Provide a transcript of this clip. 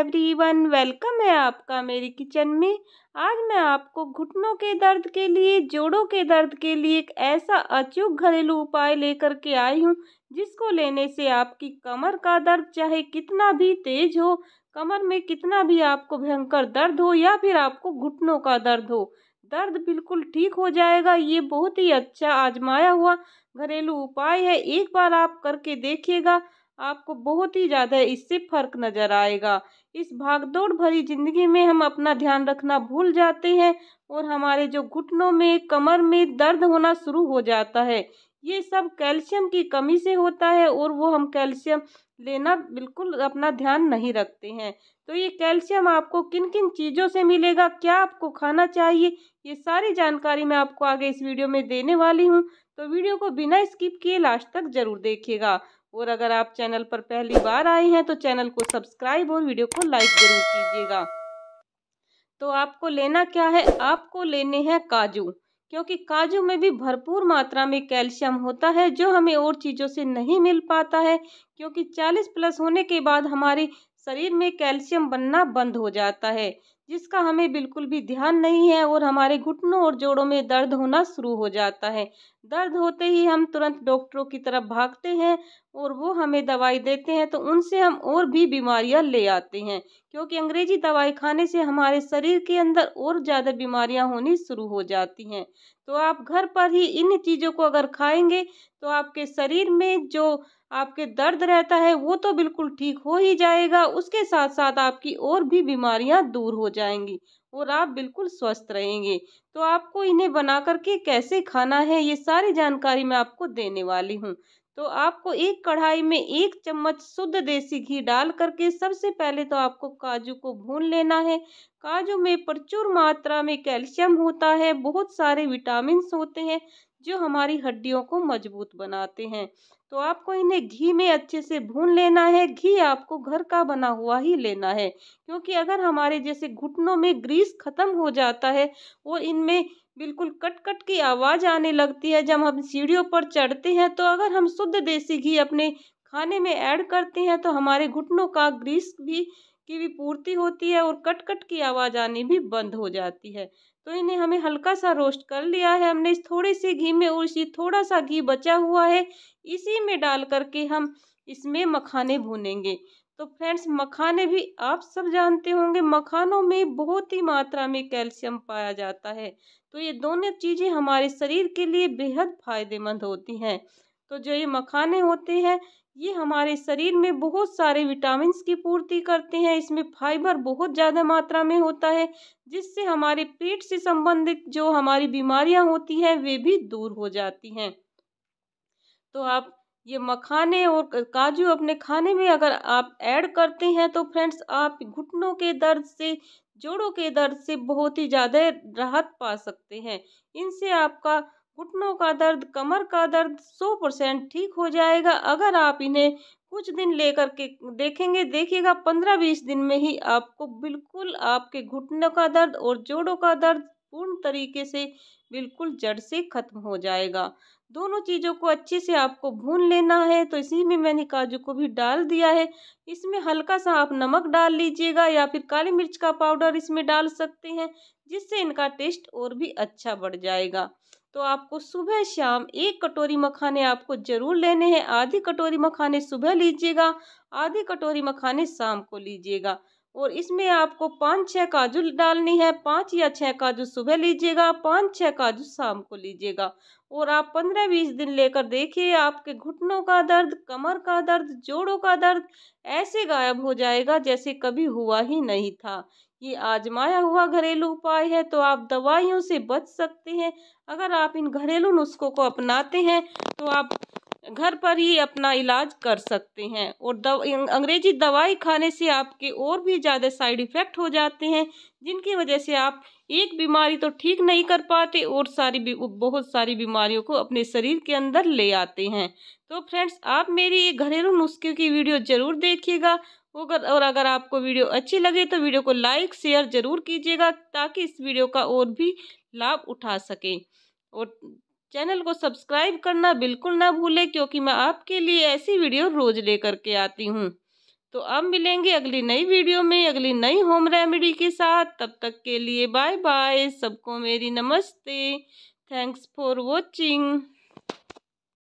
everyone welcome है आपका मेरी किचन में आज मैं आपको घुटनों के दर्द के लिए जोड़ों के दर्द के लिए एक ऐसा अचूक घरेलू उपाय लेकर के आई हूँ जिसको लेने से आपकी कमर का दर्द चाहे कितना भी तेज हो कमर में कितना भी आपको भयंकर दर्द हो या फिर आपको घुटनों का दर्द हो दर्द बिल्कुल ठीक हो जाएगा ये बहुत ही अच्छा आजमाया हुआ घरेलू उपाय है एक बार आप करके देखिएगा आपको बहुत ही ज़्यादा इससे फर्क नज़र आएगा इस भागदौड़ भरी ज़िंदगी में हम अपना ध्यान रखना भूल जाते हैं और हमारे जो घुटनों में कमर में दर्द होना शुरू हो जाता है ये सब कैल्शियम की कमी से होता है और वो हम कैल्शियम लेना बिल्कुल अपना ध्यान नहीं रखते हैं तो ये कैल्शियम आपको किन किन चीज़ों से मिलेगा क्या आपको खाना चाहिए ये सारी जानकारी मैं आपको आगे इस वीडियो में देने वाली हूँ तो वीडियो को बिना स्किप किए लास्ट तक ज़रूर देखिएगा और अगर आप चैनल पर पहली बार आए हैं तो चैनल को सब्सक्राइब और वीडियो को लाइक ज़रूर कीजिएगा तो आपको लेना क्या है आपको लेने हैं काजू क्योंकि काजू में भी भरपूर मात्रा में कैल्शियम होता है जो हमें और चीज़ों से नहीं मिल पाता है क्योंकि 40 प्लस होने के बाद हमारे शरीर में कैल्शियम बनना बंद हो जाता है जिसका हमें बिल्कुल भी ध्यान नहीं है और हमारे घुटनों और जोड़ों में दर्द होना शुरू हो जाता है दर्द होते ही हम तुरंत डॉक्टरों की तरफ भागते हैं और वो हमें दवाई देते हैं तो उनसे हम और भी बीमारियां ले आते हैं क्योंकि अंग्रेजी दवाई खाने से हमारे शरीर के अंदर और ज़्यादा बीमारियां होनी शुरू हो जाती हैं तो आप घर पर ही इन चीज़ों को अगर खाएंगे तो आपके शरीर में जो आपके दर्द रहता है वो तो बिल्कुल ठीक हो ही जाएगा उसके साथ साथ आपकी और भी बीमारियाँ दूर हो जाएगी जाएंगी और आप बिल्कुल स्वस्थ रहेंगे तो आपको इन्हें बना करके कैसे खाना है ये सारी जानकारी मैं आपको देने वाली हूँ तो आपको एक कढ़ाई में एक चम्मच शुद्ध देसी घी डाल करके सबसे पहले तो आपको काजू को भून लेना है काजू में प्रचुर मात्रा में कैल्शियम होता है बहुत सारे विटामिन होते हैं जो हमारी हड्डियों को मजबूत बनाते हैं तो आपको इन्हें घी में अच्छे से भून लेना है घी आपको घर का बना हुआ ही लेना है क्योंकि अगर हमारे जैसे घुटनों में ग्रीस ख़त्म हो जाता है वो इनमें बिल्कुल कट कट की आवाज़ आने लगती है जब हम सीढ़ियों पर चढ़ते हैं तो अगर हम शुद्ध देसी घी अपने खाने में ऐड करते हैं तो हमारे घुटनों का ग्रीस भी की भी पूर्ति होती है और कट कट की आवाज़ आनी भी बंद हो जाती है तो इन्हें हमें हल्का सा रोस्ट कर लिया है हमने इस थोड़े से घी में और इसी थोड़ा सा घी बचा हुआ है इसी में डाल करके हम इसमें मखाने भूनेंगे तो फ्रेंड्स मखाने भी आप सब जानते होंगे मखानों में बहुत ही मात्रा में कैल्शियम पाया जाता है तो ये दोनों चीज़ें हमारे शरीर के लिए बेहद फायदेमंद होती हैं तो जो ये मखाने होते हैं ये हमारे शरीर में बहुत सारे विटामिन की पूर्ति करते हैं इसमें फाइबर बहुत ज़्यादा मात्रा में होता है जिससे हमारे पेट से संबंधित जो हमारी बीमारियां होती हैं वे भी दूर हो जाती हैं तो आप ये मखाने और काजू अपने खाने में अगर आप ऐड करते हैं तो फ्रेंड्स आप घुटनों के दर्द से जोड़ों के दर्द से बहुत ही ज़्यादा राहत पा सकते हैं इनसे आपका घुटनों का दर्द कमर का दर्द सौ परसेंट ठीक हो जाएगा अगर आप इन्हें कुछ दिन लेकर के देखेंगे देखिएगा पंद्रह बीस दिन में ही आपको बिल्कुल आपके घुटनों का दर्द और जोड़ों का दर्द पूर्ण तरीके से बिल्कुल जड़ से ख़त्म हो जाएगा दोनों चीज़ों को अच्छे से आपको भून लेना है तो इसी में मैंने काजू को भी डाल दिया है इसमें हल्का सा आप नमक डाल लीजिएगा या फिर काली मिर्च का पाउडर इसमें डाल सकते हैं जिससे इनका टेस्ट और भी अच्छा बढ़ जाएगा तो आपको सुबह शाम एक कटोरी मखाने आपको ज़रूर लेने हैं आधी कटोरी मखाने सुबह लीजिएगा आधी कटोरी मखाने शाम को लीजिएगा और इसमें आपको पाँच छः काजू डालनी है पाँच या छः काजू सुबह लीजिएगा पाँच छः काजू शाम को लीजिएगा और आप पंद्रह बीस दिन लेकर देखिए आपके घुटनों का दर्द कमर का दर्द जोड़ों का दर्द ऐसे गायब हो जाएगा जैसे कभी हुआ ही नहीं था ये आजमाया हुआ घरेलू उपाय है तो आप दवाइयों से बच सकते हैं अगर आप इन घरेलू नुस्खों को अपनाते हैं तो आप घर पर ही अपना इलाज कर सकते हैं और दव अं, अंग्रेजी दवाई खाने से आपके और भी ज़्यादा साइड इफ़ेक्ट हो जाते हैं जिनकी वजह से आप एक बीमारी तो ठीक नहीं कर पाते और सारी बहुत सारी बीमारियों को अपने शरीर के अंदर ले आते हैं तो फ्रेंड्स आप मेरी ये घरेलू नुस्खे की वीडियो ज़रूर देखिएगा अगर और अगर आपको वीडियो अच्छी लगे तो वीडियो को लाइक शेयर ज़रूर कीजिएगा ताकि इस वीडियो का और भी लाभ उठा सकें और चैनल को सब्सक्राइब करना बिल्कुल ना भूलें क्योंकि मैं आपके लिए ऐसी वीडियो रोज़ लेकर के आती हूँ तो अब मिलेंगे अगली नई वीडियो में अगली नई होम रेमेडी के साथ तब तक के लिए बाय बाय सबको मेरी नमस्ते थैंक्स फॉर वॉचिंग